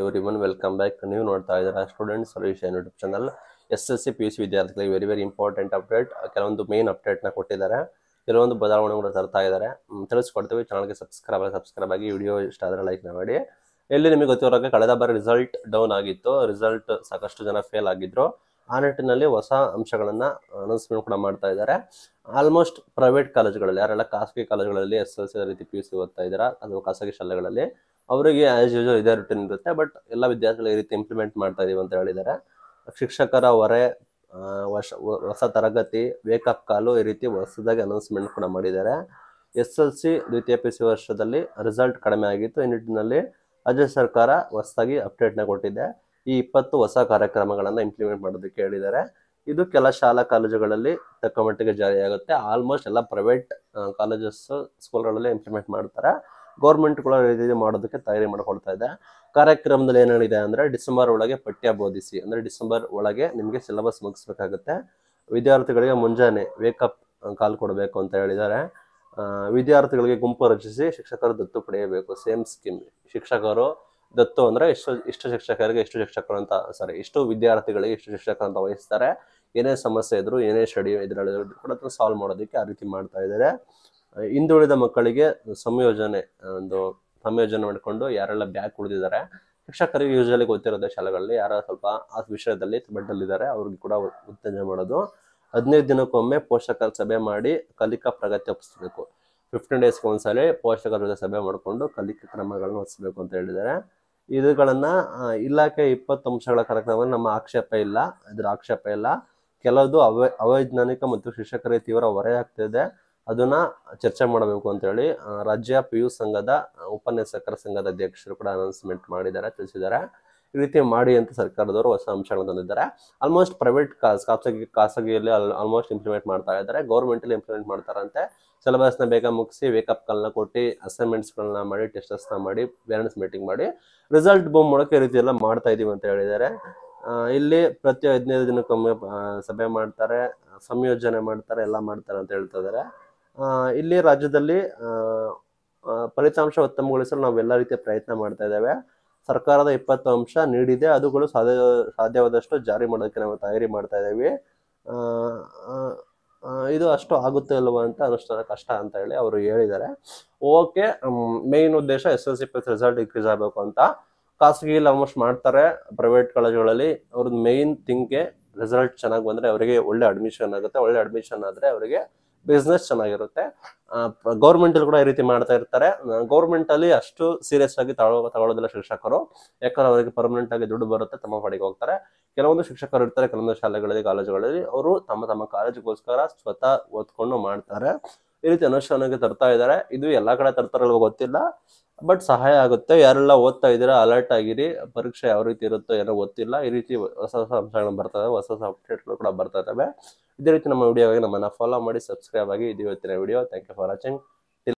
every welcome back ನೀವು ನೋಡ್ತಾ ಇದ್ದಾರೆ student solution YouTube channel S S C P U C ವಿದ್ಯಾರ್ಥಿಗಳಿಗೆ very very important update ಕೆಲವೊಂದು main ಅಪ್ಡೇಟ್ನ ಕೊಟ್ಟಿದ್ದಾರೆ ಕೆಲವೊಂದು ಬದಲಾವಣೆ ಕೂಡ ತರ್ತಾ ಇದ್ದಾರೆ ತಿಳಿಸ್ಕೊಡ್ತೀವಿ ಚಾನಲ್ಗೆ ಸಬ್ಸ್ಕ್ರೈಬ್ ಸಬ್ಸ್ಕ್ರೈಬ್ ಆಗಿ ವಿಡಿಯೋ ಇಷ್ಟ ಆದರೆ ಲೈಕ್ ಮಾಡಿ ಎಲ್ಲಿ ನಿಮಗೆ ಗೊತ್ತಿರೋಕ್ಕೆ ಕಳೆದ ಬಾರಿ ರಿಸಲ್ಟ್ ಡೌನ್ ಆಗಿತ್ತು ರಿಸಲ್ಟ್ ಸಾಕಷ್ಟು ಜನ ಫೇಲ್ ಆಗಿದ್ರು ಆ ನಿಟ್ಟಿನಲ್ಲಿ ಹೊಸ ಅಂಶಗಳನ್ನು ಅನೌನ್ಸ್ಮೆಂಟ್ ಕೂಡ ಮಾಡ್ತಾ ಇದ್ದಾರೆ ಆಲ್ಮೋಸ್ಟ್ ಪ್ರೈವೇಟ್ ಕಾಲೇಜುಗಳಲ್ಲಿ ಯಾರೆಲ್ಲ ಖಾಸಗಿ ಕಾಲೇಜುಗಳಲ್ಲಿ ಎಸ್ ಎಲ್ ಸಿ ರೀತಿ ಪಿ ಯು ಸಿ ಓದ್ತಾ ಇದ್ದೀರಾ ಅಥವಾ ಖಾಸಗಿ ಶಾಲೆಗಳಲ್ಲಿ ಅವರಿಗೆ ಆಸ್ ಯೂಶಲ್ ಇದೇ ರುಟೀನ್ ಇರುತ್ತೆ ಬಟ್ ಎಲ್ಲ ವಿದ್ಯಾರ್ಥಿಗಳು ಈ ರೀತಿ ಇಂಪ್ಲಿಮೆಂಟ್ ಮಾಡ್ತಾ ಇದೀವಿ ಅಂತ ಹೇಳಿದ್ದಾರೆ ಶಿಕ್ಷಕರ ಹೊರೆ ಹೊಸ ಹೊಸ ತರಗತಿ ವೇಕಪ್ ಕಾಲು ಈ ರೀತಿ ಹೊಸದಾಗಿ ಅನೌನ್ಸ್ಮೆಂಟ್ ಕೂಡ ಮಾಡಿದ್ದಾರೆ ಎಸ್ ಎಲ್ ಸಿ ದ್ವಿತೀಯ ಪಿ ಸಿ ವರ್ಷದಲ್ಲಿ ರಿಸಲ್ಟ್ ಕಡಿಮೆ ಆಗಿತ್ತು ಈ ನಿಟ್ಟಿನಲ್ಲಿ ರಾಜ್ಯ ಸರ್ಕಾರ ಹೊಸದಾಗಿ ಅಪ್ಡೇಟ್ನ ಕೊಟ್ಟಿದೆ ಈ ಇಪ್ಪತ್ತು ಹೊಸ ಕಾರ್ಯಕ್ರಮಗಳನ್ನು ಇಂಪ್ಲಿಮೆಂಟ್ ಮಾಡೋದಕ್ಕೆ ಹೇಳಿದ್ದಾರೆ ಇದು ಕೆಲ ಶಾಲಾ ಕಾಲೇಜುಗಳಲ್ಲಿ ತಕ್ಕ ಮಟ್ಟಿಗೆ ಜಾರಿಯಾಗುತ್ತೆ ಆಲ್ಮೋಸ್ಟ್ ಎಲ್ಲ ಪ್ರೈವೇಟ್ ಕಾಲೇಜಸ್ ಸ್ಕೂಲ್ಗಳಲ್ಲಿ ಇಂಪ್ಲಿಮೆಂಟ್ ಮಾಡ್ತಾರೆ ಗೌರ್ಮೆಂಟ್ ಕೂಡ ಇದು ಮಾಡೋದಕ್ಕೆ ತಯಾರಿ ಮಾಡ್ಕೊಳ್ತಾ ಇದೆ ಕಾರ್ಯಕ್ರಮದಲ್ಲಿ ಏನೇನಿದೆ ಅಂದರೆ ಡಿಸೆಂಬರ್ ಒಳಗೆ ಪಠ್ಯ ಬೋಧಿಸಿ ಅಂದರೆ ಡಿಸೆಂಬರ್ ಒಳಗೆ ನಿಮಗೆ ಸಿಲೆಬಸ್ ಮುಗಿಸ್ಬೇಕಾಗುತ್ತೆ ವಿದ್ಯಾರ್ಥಿಗಳಿಗೆ ಮುಂಜಾನೆ ವೇಕಪ್ ಕಾಲ್ ಕೊಡಬೇಕು ಅಂತ ಹೇಳಿದ್ದಾರೆ ವಿದ್ಯಾರ್ಥಿಗಳಿಗೆ ಗುಂಪು ರಚಿಸಿ ಶಿಕ್ಷಕರು ದತ್ತು ಪಡೆಯಬೇಕು ಸೇಮ್ ಸ್ಕೀಮ್ ಶಿಕ್ಷಕರು ದತ್ತು ಅಂದರೆ ಇಷ್ಟು ಇಷ್ಟು ಶಿಕ್ಷಕರಿಗೆ ಎಷ್ಟು ಶಿಕ್ಷಕರು ಅಂತ ಸಾರಿ ಇಷ್ಟು ವಿದ್ಯಾರ್ಥಿಗಳಿಗೆ ಇಷ್ಟು ಶಿಕ್ಷಕರು ಅಂತ ವಹಿಸ್ತಾರೆ ಏನೇ ಸಮಸ್ಯೆ ಇದ್ರು ಏನೇ ಸ್ಟಡಿ ಇದರಲ್ಲಿ ಕೂಡ ಸಾಲ್ವ್ ಮಾಡೋದಕ್ಕೆ ಆ ರೀತಿ ಮಾಡ್ತಾ ಇದ್ದಾರೆ ಹಿಂದುಳಿದ ಮಕ್ಕಳಿಗೆ ಸಂಯೋಜನೆ ಒಂದು ಸಂಯೋಜನೆ ಮಾಡಿಕೊಂಡು ಯಾರೆಲ್ಲ ಬ್ಯಾಕ್ ಉಳಿದಿದ್ದಾರೆ ಶಿಕ್ಷಕರಿಗೆ ಯೂಶಲಿ ಗೊತ್ತಿರೋದೇ ಶಾಲೆಗಳಲ್ಲಿ ಯಾರ ಸ್ವಲ್ಪ ಆ ವಿಷಯದಲ್ಲಿ ಬಡ್ಡಲ್ಲಿದ್ದಾರೆ ಅವ್ರಿಗೆ ಕೂಡ ಉತ್ತೇಜನ ಮಾಡೋದು ಹದಿನೈದು ದಿನಕ್ಕೊಮ್ಮೆ ಪೋಷಕರ ಸಭೆ ಮಾಡಿ ಕಲಿಕಾ ಪ್ರಗತಿ ಒಪ್ಪಿಸಬೇಕು ಫಿಫ್ಟೀನ್ ಡೇಸ್ಗೆ ಒಂದ್ಸಲಿ ಪೋಷಕರ ಜೊತೆ ಸಭೆ ಮಾಡಿಕೊಂಡು ಕಲಿಕಾ ಕ್ರಮಗಳನ್ನು ಒಪ್ಪಿಸ್ಬೇಕು ಅಂತ ಹೇಳಿದ್ದಾರೆ ಇದುಗಳನ್ನ ಇಲಾಖೆ ಇಪ್ಪತ್ತು ಅಂಶಗಳ ಕಾರ್ಯಕ್ರಮ ನಮ್ಮ ಆಕ್ಷೇಪ ಇಲ್ಲ ಇದ್ರ ಆಕ್ಷೇಪ ಇಲ್ಲ ಕೆಲವು ಅವೈ ಅವೈಜ್ಞಾನಿಕ ಮತ್ತು ಶಿಕ್ಷಕರಿಗೆ ತೀವ್ರ ಹೊರೆಯಾಗ್ತಿದೆ ಅದನ್ನ ಚರ್ಚೆ ಮಾಡಬೇಕು ಅಂತ ಹೇಳಿ ರಾಜ್ಯ ಪಿ ಯು ಸಂಘದ ಉಪನ್ಯಾಸಕರ ಸಂಘದ ಅಧ್ಯಕ್ಷರು ಕೂಡ ಅನೌನ್ಸ್ಮೆಂಟ್ ಮಾಡಿದ್ದಾರೆ ತಿಳಿಸಿದ್ದಾರೆ ಈ ರೀತಿ ಮಾಡಿ ಅಂತ ಸರ್ಕಾರದವರು ಹೊಸ ಅಂಶಗಳನ್ನು ತಂದಿದ್ದಾರೆ ಆಲ್ಮೋಸ್ಟ್ ಪ್ರೈವೇಟ್ ಖಾಸಗಿ ಖಾಸಗಿಯಲ್ಲಿ ಆಲ್ಮೋಸ್ಟ್ ಇಂಪ್ಲಿಮೆಂಟ್ ಮಾಡ್ತಾ ಇದ್ದಾರೆ ಗೌರ್ಮೆಂಟಲ್ಲಿ ಇಂಪ್ಲಿಮೆಂಟ್ ಮಾಡ್ತಾರಂತೆ ಸಿಲೆಬಸ್ನ ಬೇಗ ಮುಗಿಸಿ ವೇಕಪ್ಗಳನ್ನ ಕೊಟ್ಟು ಅಸೈನ್ಮೆಂಟ್ಸ್ಗಳನ್ನ ಮಾಡಿ ಟೆಸ್ಟಸ್ನ ಮಾಡಿ ಪೇರೆಂಟ್ಸ್ ಮೀಟಿಂಗ್ ಮಾಡಿ ರಿಸಲ್ಟ್ ಬೋಮ್ ಮೂಲಕ ಈ ರೀತಿ ಎಲ್ಲ ಮಾಡ್ತಾ ಇದೀವಿ ಅಂತ ಹೇಳಿದ್ದಾರೆ ಇಲ್ಲಿ ಪ್ರತಿ ಹದಿನೈದು ದಿನಕ್ಕೊಮ್ಮೆ ಸಭೆ ಮಾಡ್ತಾರೆ ಸಂಯೋಜನೆ ಮಾಡ್ತಾರೆ ಎಲ್ಲ ಮಾಡ್ತಾರೆ ಅಂತ ಹೇಳ್ತಾ ಇದ್ದಾರೆ ಇಲ್ಲಿ ರಾಜ್ಯದಲ್ಲಿ ಫಲಿತಾಂಶ ಉತ್ತಮಗೊಳಿಸಲು ನಾವು ಎಲ್ಲ ರೀತಿಯ ಪ್ರಯತ್ನ ಮಾಡ್ತಾ ಇದ್ದೇವೆ ಸರ್ಕಾರದ ಇಪ್ಪತ್ತು ಅಂಶ ನೀಡಿದೆ ಅದುಗಳು ಸಾಧ್ಯ ಸಾಧ್ಯವಾದಷ್ಟು ಜಾರಿ ಮಾಡೋದಕ್ಕೆ ನಾವು ತಯಾರಿ ಮಾಡ್ತಾ ಇದ್ದೀವಿ ಇದು ಅಷ್ಟು ಆಗುತ್ತೆ ಇಲ್ವಾ ಅಂತ ಅನುಷ್ಠಾನ ಕಷ್ಟ ಅಂತ ಹೇಳಿ ಅವರು ಹೇಳಿದ್ದಾರೆ ಓಕೆ ಮೇನ್ ಉದ್ದೇಶ S L C plus result increase ಆಗಬೇಕು ಅಂತ ಖಾಸಗಿ ಆಲ್ಮೋಸ್ಟ್ ಮಾಡ್ತಾರೆ ಪ್ರೈವೇಟ್ ಕಾಲೇಜುಗಳಲ್ಲಿ ಅವ್ರದ್ದು ಮೇಯ್ನ್ ಥಿಂಗ್ಗೆ ರಿಸಲ್ಟ್ ಚೆನ್ನಾಗಿ ಬಂದರೆ ಅವರಿಗೆ ಒಳ್ಳೆ ಅಡ್ಮಿಷನ್ ಆಗುತ್ತೆ ಒಳ್ಳೆ ಅಡ್ಮಿಷನ್ ಆದರೆ ಅವರಿಗೆ ಬಿಸ್ನೆಸ್ ಚೆನ್ನಾಗಿರುತ್ತೆ ಗೌರ್ಮೆಂಟ್ ಕೂಡ ಈ ರೀತಿ ಮಾಡ್ತಾ ಇರ್ತಾರೆ ಗೌರ್ಮೆಂಟ್ ಅಲ್ಲಿ ಅಷ್ಟು ಸೀರಿಯಸ್ ಆಗಿ ತಗೊಳ್ಳೋದಿಲ್ಲ ಶಿಕ್ಷಕರು ಯಾಕಂದ್ರೆ ಅವರಿಗೆ ಪರ್ಮನೆಂಟ್ ಆಗಿ ದುಡ್ಡು ಬರುತ್ತೆ ತಮ್ಮ ಪಾಡಿಗೆ ಹೋಗ್ತಾರೆ ಕೆಲವೊಂದು ಶಿಕ್ಷಕರು ಇರ್ತಾರೆ ಕೆಲವೊಂದು ಶಾಲೆಗಳಲ್ಲಿ ಕಾಲೇಜುಗಳಲ್ಲಿ ಅವರು ತಮ್ಮ ತಮ್ಮ ಕಾಲೇಜಿಗೋಸ್ಕರ ಸ್ವತಃ ಓದ್ಕೊಂಡು ಮಾಡ್ತಾರೆ ಈ ರೀತಿ ಅನುಷ್ಠಾನಕ್ಕೆ ತರ್ತಾ ಇದ್ದಾರೆ ಇದು ಎಲ್ಲಾ ಕಡೆ ತರ್ತಾರಲ್ವ ಗೊತ್ತಿಲ್ಲ ಬಟ್ ಸಹಾಯ ಆಗುತ್ತೆ ಯಾರೆಲ್ಲ ಓದ್ತಾ ಇದ್ದೀರಾ ಅಲರ್ಟ್ ಆಗಿರಿ ಪರೀಕ್ಷೆ ಯಾವ ರೀತಿ ಇರುತ್ತೋ ಏನೋ ಗೊತ್ತಿಲ್ಲ ಈ ರೀತಿ ಹೊಸ ಹೊಸ ಅಂಶಗಳು ಬರ್ತವೆ ಹೊಸ ಹೊಸ ಅಪ್ಡೇಟ್ಗಳು ಕೂಡ ಬರ್ತಾ ಇದಾವೆ ಇದೇ ರೀತಿ ನಮ್ಮ ವಿಡಿಯೋವಾಗಿ ನಮ್ಮನ್ನು ಫಾಲೋ ಮಾಡಿ ಸಬ್ಸ್ಕ್ರೈಬ್ ಆಗಿ ಇದು ಇವತ್ತಿನ video thank you for watching